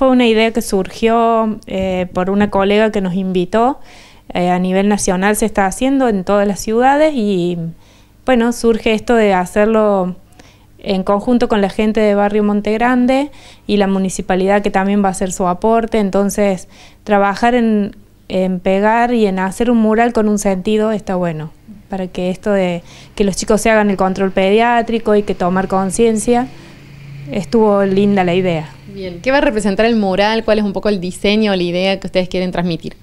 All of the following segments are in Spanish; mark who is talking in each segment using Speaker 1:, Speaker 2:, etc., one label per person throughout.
Speaker 1: fue una idea que surgió eh, por una colega que nos invitó. Eh, a nivel nacional se está haciendo en todas las ciudades y bueno, surge esto de hacerlo en conjunto con la gente de Barrio Monte Grande y la municipalidad que también va a hacer su aporte. Entonces, trabajar en, en pegar y en hacer un mural con un sentido está bueno, para que esto de que los chicos se hagan el control pediátrico y que tomar conciencia estuvo linda la idea. Bien, ¿qué va a representar el mural? ¿Cuál es un poco el diseño o la idea que ustedes quieren transmitir?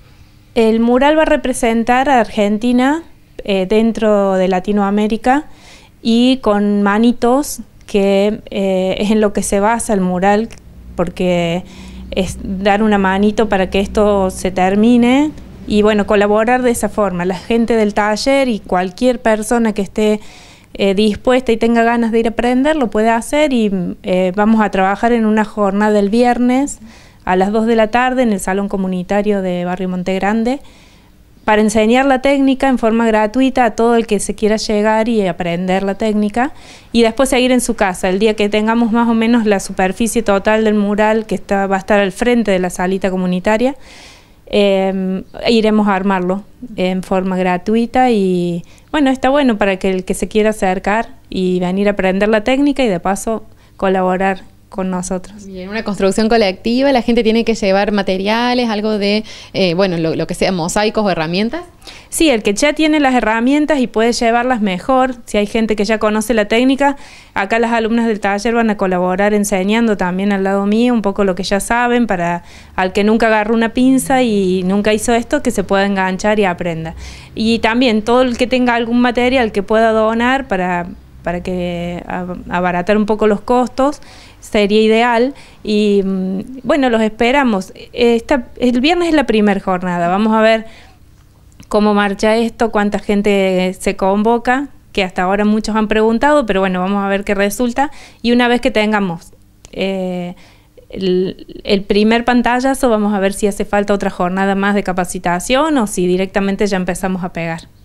Speaker 1: El mural va a representar a Argentina eh, dentro de Latinoamérica y con manitos, que eh, es en lo que se basa el mural, porque es dar una manito para que esto se termine y bueno, colaborar de esa forma. La gente del taller y cualquier persona que esté eh, dispuesta y tenga ganas de ir a aprender, lo puede hacer y eh, vamos a trabajar en una jornada del viernes a las 2 de la tarde en el Salón Comunitario de Barrio Monte Grande para enseñar la técnica en forma gratuita a todo el que se quiera llegar y aprender la técnica y después seguir en su casa el día que tengamos más o menos la superficie total del mural que está, va a estar al frente de la salita comunitaria. Em, iremos a armarlo en forma gratuita y bueno, está bueno para que el que se quiera acercar y venir a aprender la técnica y de paso colaborar con nosotros. Bien, una construcción colectiva, la gente tiene que llevar materiales, algo de, eh, bueno, lo, lo, que sea, mosaicos o herramientas. Sí, el que ya tiene las herramientas y puede llevarlas mejor, si hay gente que ya conoce la técnica, acá las alumnas del taller van a colaborar enseñando también al lado mío un poco lo que ya saben para al que nunca agarró una pinza y nunca hizo esto, que se pueda enganchar y aprenda. Y también todo el que tenga algún material que pueda donar para para que abaratar un poco los costos, sería ideal. Y mm, bueno, los esperamos. el viernes es la primera jornada, vamos a ver cómo marcha esto, cuánta gente se convoca, que hasta ahora muchos han preguntado, pero bueno, vamos a ver qué resulta. Y una vez que tengamos... Eh, el, el, primer pantallazo, vamos a ver si hace falta otra jornada más de capacitación o si directamente ya empezamos a pegar.